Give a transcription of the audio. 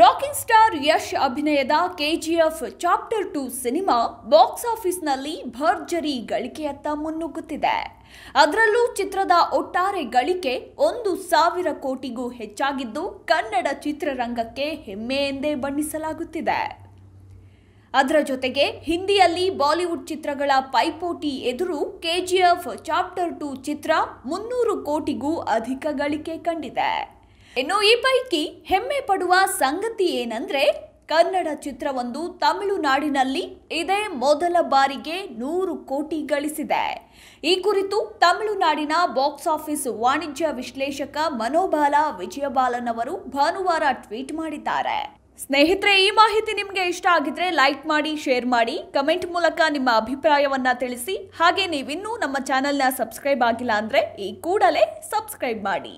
rocking star Yash ಅಭಿನಯದ KGF chapter two cinema box ಆಫೀಸ್ನಲ್ಲಿ ಭರ್ಜರಿ ಗಳಿಕೆಯತ್ತ ಮುನ್ನುಗ್ಗುತ್ತಿದೆ ಅದರಲ್ಲೂ ಚಿತ್ರದ ಒಟ್ಟಾರೆ ಗಳಿಕೆ ಒಂದು ಸಾವಿರ ಕೋಟಿಗೂ ಹೆಚ್ಚಾಗಿದ್ದು ಕನ್ನಡ ಚಿತ್ರರಂಗಕ್ಕೆ ಹೆಮ್ಮೆ ಎಂದೇ ಬಣ್ಣಿಸಲಾಗುತ್ತಿದೆ ಅದರ ಜೊತೆಗೆ ಹಿಂದಿಯಲ್ಲಿ ಬಾಲಿವುಡ್ ಚಿತ್ರಗಳ ಪೈಪೋಟಿ ಎದುರು ಕೆಜಿಎಫ್ ಚಾಪ್ಟರ್ ಟು ಚಿತ್ರ ಮುನ್ನೂರು ಕೋಟಿಗೂ ಅಧಿಕ ಗಳಿಕೆ ಕಂಡಿದೆ ಇನ್ನು ಈ ಪೈಕಿ ಹೆಮ್ಮೆ ಪಡುವ ಸಂಗತಿ ಏನಂದ್ರೆ ಕನ್ನಡ ಚಿತ್ರವೊಂದು ತಮಿಳುನಾಡಿನಲ್ಲಿ ಇದೇ ಮೊದಲ ಬಾರಿಗೆ ನೂರು ಕೋಟಿ ಗಳಿಸಿದೆ ಈ ಕುರಿತು ತಮಿಳುನಾಡಿನ ಬಾಕ್ಸ್ ಆಫೀಸ್ ವಾಣಿಜ್ಯ ವಿಶ್ಲೇಷಕ ಮನೋಬಾಲ ವಿಜಯಬಾಲನ್ ಅವರು ಭಾನುವಾರ ಟ್ವೀಟ್ ಮಾಡಿದ್ದಾರೆ ಸ್ನೇಹಿತರೆ ಈ ಮಾಹಿತಿ ನಿಮಗೆ ಇಷ್ಟ ಆಗಿದ್ರೆ ಲೈಕ್ ಮಾಡಿ ಶೇರ್ ಮಾಡಿ ಕಮೆಂಟ್ ಮೂಲಕ ನಿಮ್ಮ ಅಭಿಪ್ರಾಯವನ್ನ ತಿಳಿಸಿ ಹಾಗೆ ನೀವಿನ್ನೂ ನಮ್ಮ ಚಾನೆಲ್ನ ಸಬ್ಸ್ಕ್ರೈಬ್ ಆಗಿಲ್ಲ ಅಂದ್ರೆ ಈ ಕೂಡಲೇ ಸಬ್ಸ್ಕ್ರೈಬ್ ಮಾಡಿ